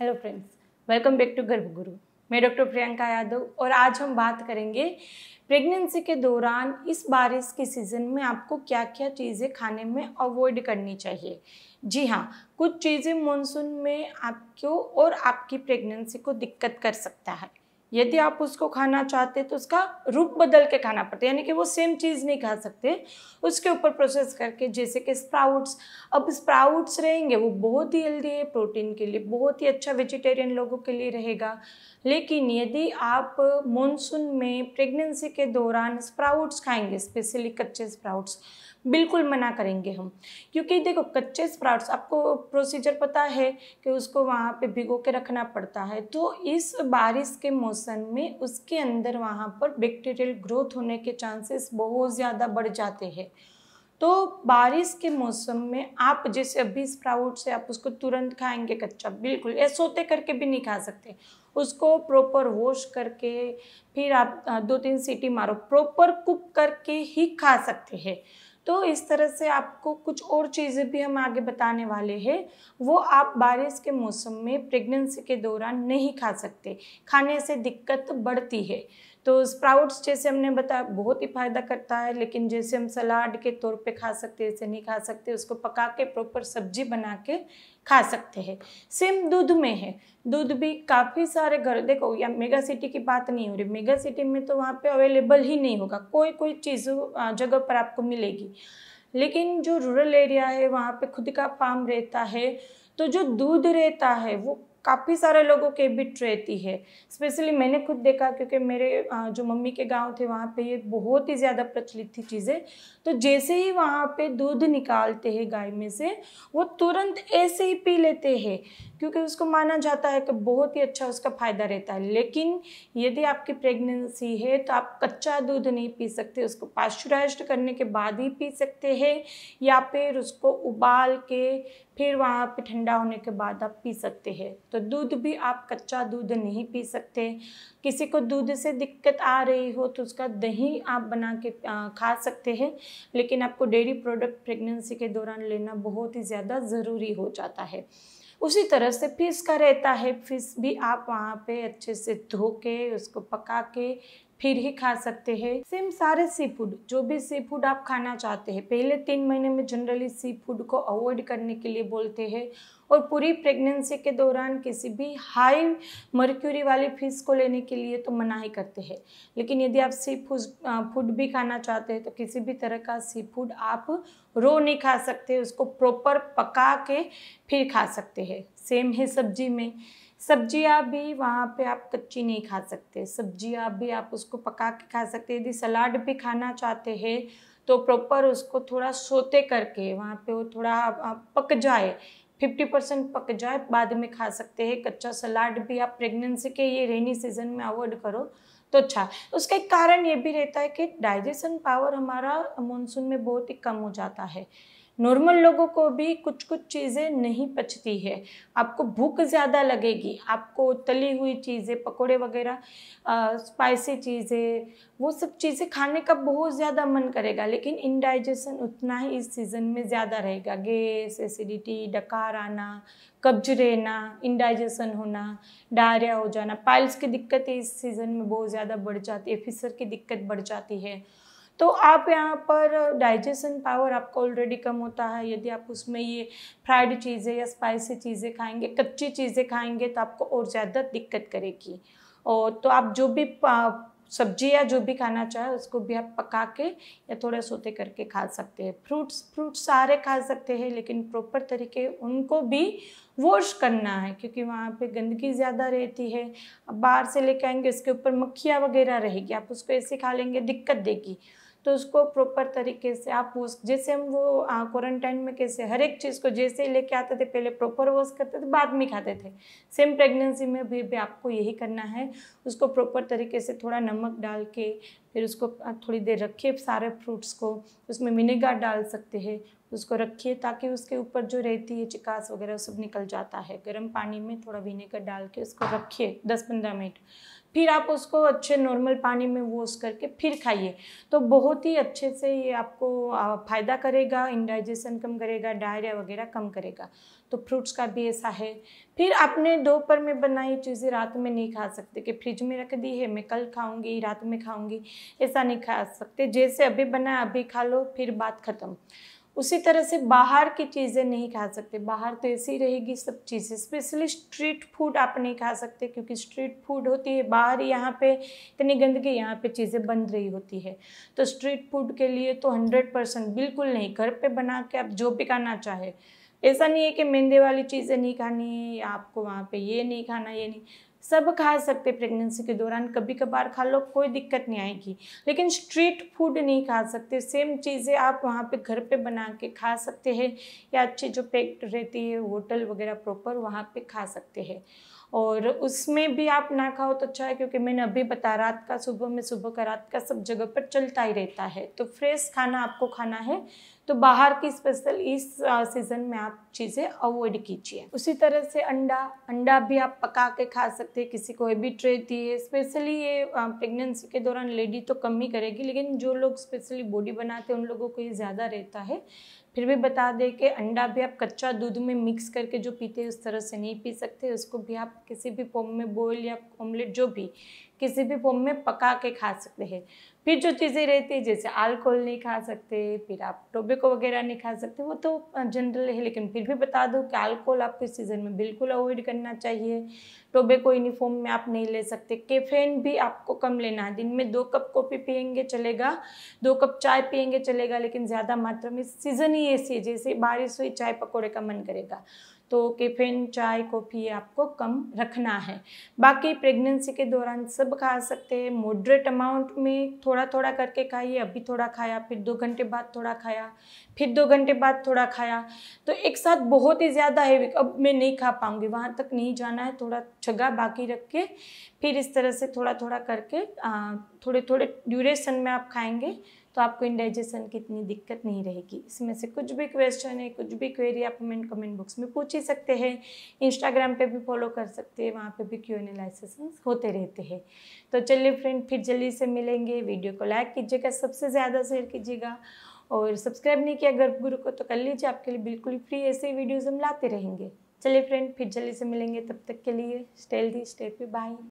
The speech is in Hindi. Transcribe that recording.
hello friends welcome back to Garbhguru मैं डॉक्टर प्रियंका यादव और आज हम बात करेंगे प्रेगनेंसी के दौरान इस बारिश के सीज़न में आपको क्या क्या चीज़ें खाने में अवॉइड करनी चाहिए जी हाँ कुछ चीज़ें मानसून में आपको और आपकी प्रेगनेंसी को दिक्कत कर सकता है यदि आप उसको खाना चाहते तो उसका रूप बदल के खाना पड़ता है यानी कि वो सेम चीज़ नहीं खा सकते उसके ऊपर प्रोसेस करके जैसे कि स्प्राउट्स अब स्प्राउट्स रहेंगे वो बहुत ही हेल्दी है प्रोटीन के लिए बहुत ही अच्छा वेजिटेरियन लोगों के लिए रहेगा लेकिन यदि आप मानसून में प्रेगनेंसी के दौरान स्प्राउट्स खाएंगे स्पेशली कच्चे स्प्राउट्स बिल्कुल मना करेंगे हम क्योंकि देखो कच्चे स्प्राउट्स आपको प्रोसीजर पता है कि उसको वहाँ पे भिगो के रखना पड़ता है तो इस बारिश के मौसम में उसके अंदर वहाँ पर बैक्टीरियल ग्रोथ होने के चांसेस बहुत ज़्यादा बढ़ जाते हैं तो बारिश के मौसम में आप जैसे अभी स्प्राउट से आप उसको तुरंत खाएंगे कच्चा बिल्कुल या सोते करके भी नहीं खा सकते उसको प्रॉपर वॉश करके फिर आप दो तीन सीटी मारो प्रॉपर कुक करके ही खा सकते हैं तो इस तरह से आपको कुछ और चीज़ें भी हम आगे बताने वाले हैं वो आप बारिश के मौसम में प्रेगनेंसी के दौरान नहीं खा सकते खाने से दिक्कत बढ़ती है तो स्प्राउट्स जैसे हमने बताया बहुत ही फ़ायदा करता है लेकिन जैसे हम सलाड के तौर पे खा सकते हैं ऐसे नहीं खा सकते उसको पका के प्रॉपर सब्जी बना के खा सकते हैं सेम दूध में है दूध भी काफ़ी सारे घर देखो या मेगा सिटी की बात नहीं हो रही मेगा सिटी में तो वहाँ पे अवेलेबल ही नहीं होगा कोई कोई चीज़ जगह पर आपको मिलेगी लेकिन जो रूरल एरिया है वहाँ पे खुद का फार्म रहता है तो जो दूध रहता है वो काफ़ी सारे लोगों के बिट रहती है स्पेशली मैंने खुद देखा क्योंकि मेरे जो मम्मी के गांव थे वहाँ पे ये बहुत ही ज़्यादा प्रचलित थी चीज़ें तो जैसे ही वहाँ पे दूध निकालते हैं गाय में से वो तुरंत ऐसे ही पी लेते हैं क्योंकि उसको माना जाता है कि बहुत ही अच्छा उसका फ़ायदा रहता है लेकिन यदि आपकी प्रेगनेंसी है तो आप कच्चा दूध नहीं पी सकते उसको पाश्चुराइज करने के बाद ही पी सकते हैं या फिर उसको उबाल के फिर वहाँ पे ठंडा होने के बाद आप पी सकते हैं तो दूध भी आप कच्चा दूध नहीं पी सकते किसी को दूध से दिक्कत आ रही हो तो उसका दही आप बना के खा सकते हैं लेकिन आपको डेयरी प्रोडक्ट प्रेगनेंसी के दौरान लेना बहुत ही ज़्यादा ज़रूरी हो जाता है उसी तरह से फिश का रहता है फिश भी आप वहाँ पे अच्छे से धो के उसको पका के फिर ही खा सकते हैं सेम सारे सी फूड जो भी सी फूड आप खाना चाहते हैं पहले तीन महीने में जनरली सी फूड को अवॉइड करने के लिए बोलते हैं और पूरी प्रेगनेंसी के दौरान किसी भी हाई मर्क्यूरी वाली फिश को लेने के लिए तो मना ही करते हैं लेकिन यदि आप सी फूड भी खाना चाहते हैं तो किसी भी तरह का सी फूड आप रो नहीं खा सकते उसको प्रॉपर पका के फिर खा सकते हैं सेम है सब्जी में सब्जियाँ भी वहाँ पे आप कच्ची नहीं खा सकते सब्जियाँ भी आप उसको पका के खा सकते यदि सलाड भी खाना चाहते हैं तो प्रॉपर उसको थोड़ा सोते करके वहाँ पे वो थोड़ा पक जाए फिफ्टी परसेंट पक जाए बाद में खा सकते हैं कच्चा सलाड भी आप प्रेगनेंसी के ये रेनी सीजन में अवॉइड करो तो अच्छा उसका एक कारण ये भी रहता है कि डाइजेशन पावर हमारा मानसून में बहुत ही कम हो जाता है नॉर्मल लोगों को भी कुछ कुछ चीज़ें नहीं पचती है आपको भूख ज़्यादा लगेगी आपको तली हुई चीज़ें पकोड़े वगैरह स्पाइसी चीज़ें वो सब चीज़ें खाने का बहुत ज़्यादा मन करेगा लेकिन इनडाइजेशन उतना ही इस सीज़न में ज़्यादा रहेगा गैस एसिडिटी डकार आना कब्ज रहना इनडाइजेशन होना डायरिया हो जाना पाइल्स की दिक्कत इस सीज़न में बहुत ज़्यादा बढ़ जाती है फिसर की दिक्कत बढ़ जाती है तो आप यहाँ पर डाइजेशन पावर आपका ऑलरेडी कम होता है यदि आप उसमें ये फ्राइड चीज़ें या स्पाइसी चीज़ें खाएंगे कच्ची चीज़ें खाएंगे तो आपको और ज़्यादा दिक्कत करेगी और तो आप जो भी सब्जी या जो भी खाना चाहे उसको भी आप पका के या थोड़ा सोते करके खा सकते हैं फ्रूट्स फ्रूट्स सारे खा सकते हैं लेकिन प्रॉपर तरीके उनको भी वॉश करना है क्योंकि वहाँ पे गंदगी ज़्यादा रहती है बाहर से लेके आएंगे उसके ऊपर मक्खियाँ वगैरह रहेगी आप उसको ऐसे खा लेंगे दिक्कत देगी तो उसको प्रॉपर तरीके से आप वॉश जैसे हम वो क्वारंटाइन में कैसे हर एक चीज़ को जैसे ही लेके आते थे पहले प्रॉपर वॉश करते थे बाद में खाते थे सेम प्रेगनेंसी में भी, भी आपको यही करना है उसको प्रॉपर तरीके से थोड़ा नमक डाल के फिर उसको थोड़ी देर रखिए सारे फ्रूट्स को उसमें विनेगर डाल सकते हैं उसको रखिए ताकि उसके ऊपर जो रहती है चिकास वगैरह सब निकल जाता है गर्म पानी में थोड़ा विनेगर डाल के उसको रखिए दस पंद्रह मिनट फिर आप उसको अच्छे नॉर्मल पानी में वॉश करके फिर खाइए तो बहुत ही अच्छे से ये आपको फ़ायदा करेगा इंडाइजेशन कम करेगा डायरिया वगैरह कम करेगा तो फ्रूट्स का भी ऐसा है फिर आपने दोपहर में बनाई चीज़ें रात में नहीं खा सकते कि फ्रिज में रख दी है मैं कल खाऊंगी रात में खाऊंगी ऐसा नहीं खा सकते जैसे अभी बनाए अभी खा लो फिर बात ख़त्म उसी तरह से बाहर की चीज़ें नहीं खा सकते बाहर तो ऐसी रहेगी सब चीज़ें स्पेशली स्ट्रीट फूड आप नहीं खा सकते क्योंकि स्ट्रीट फूड होती है बाहर यहाँ पे इतनी गंदगी यहाँ पे चीज़ें बन रही होती है तो स्ट्रीट फूड के लिए तो हंड्रेड परसेंट बिल्कुल नहीं घर पे बना के आप जो भी खाना चाहे ऐसा नहीं है कि मेंदे वाली चीज़ें नहीं खानी है आपको वहाँ पर ये नहीं खाना ये नहीं सब खा सकते प्रेगनेंसी के दौरान कभी कभार खा लो कोई दिक्कत नहीं आएगी लेकिन स्ट्रीट फूड नहीं खा सकते सेम चीज़ें आप वहाँ पे घर पे बना के खा सकते हैं या अच्छी जो पैक्ड रहती है होटल वगैरह प्रॉपर वहाँ पे खा सकते हैं और उसमें भी आप ना खाओ तो अच्छा है क्योंकि मैंने अभी बता रात का सुबह में सुबह का रात का सब जगह पर चलता ही रहता है तो फ्रेश खाना आपको खाना है तो बाहर की स्पेशल इस सीज़न में आप चीज़ें अवॉइड कीजिए उसी तरह से अंडा अंडा भी आप पका के खा सकते हैं किसी को भी रहती है स्पेशली ये प्रेगनेंसी के दौरान लेडी तो कम ही करेगी लेकिन जो लोग स्पेशली बॉडी बनाते हैं उन लोगों को ये ज़्यादा रहता है फिर भी बता दें कि अंडा भी आप कच्चा दूध में मिक्स करके जो पीते हैं उस तरह से नहीं पी सकते उसको भी आप किसी भी फॉर्म में बॉयल या ऑमलेट जो भी किसी भी फॉर्म में पका के खा सकते हैं फिर जो चीज़ें रहती है जैसे अल्कोहल नहीं खा सकते फिर आप टोबेको वगैरह नहीं खा सकते वो तो जनरल है लेकिन फिर भी बता दूँ कि अल्कोहल आपको इस सीज़न में बिल्कुल अवॉइड करना चाहिए टोबेको यूनिफॉर्म में आप नहीं ले सकते कैफेन भी आपको कम लेना है दिन में दो कप कॉफ़ी पियेंगे चलेगा दो कप चाय पियेंगे चलेगा लेकिन ज़्यादा मात्रा में सीज़न ही ऐसी है जैसे बारिश हुई चाय पकौड़े का मन करेगा तो कैफीन चाय कॉफ़ी आपको कम रखना है बाकी प्रेगनेंसी के दौरान सब खा सकते हैं मॉडरेट अमाउंट में थोड़ा थोड़ा करके खाइए अभी थोड़ा खाया फिर दो घंटे बाद थोड़ा खाया फिर दो घंटे बाद थोड़ा खाया तो एक साथ बहुत ही ज़्यादा है अब मैं नहीं खा पाऊँगी वहाँ तक नहीं जाना है थोड़ा छगा बाकी रख के फिर इस तरह से थोड़ा थोड़ा करके थोड़े थोड़े ड्यूरेशन में आप खाएंगे तो आपको इंडाइजेशन की इतनी दिक्कत नहीं रहेगी इसमें से कुछ भी क्वेश्चन है कुछ भी क्वेरी आप हमें कमेंट बॉक्स में पूछ ही सकते हैं इंस्टाग्राम पे भी फॉलो कर सकते हैं वहाँ पे भी क्यू एन होते रहते हैं तो चलिए फ्रेंड फिर जल्दी से मिलेंगे वीडियो को लाइक कीजिएगा सबसे ज़्यादा शेयर कीजिएगा और सब्सक्राइब नहीं किया गर्भ गुरु को तो कर लीजिए आपके लिए बिल्कुल फ्री ऐसे ही वीडियोज़ हम लाते रहेंगे चलिए फ्रेंड फिर जल्दी से मिलेंगे तब तक के लिए स्टेल दी स्टे बाय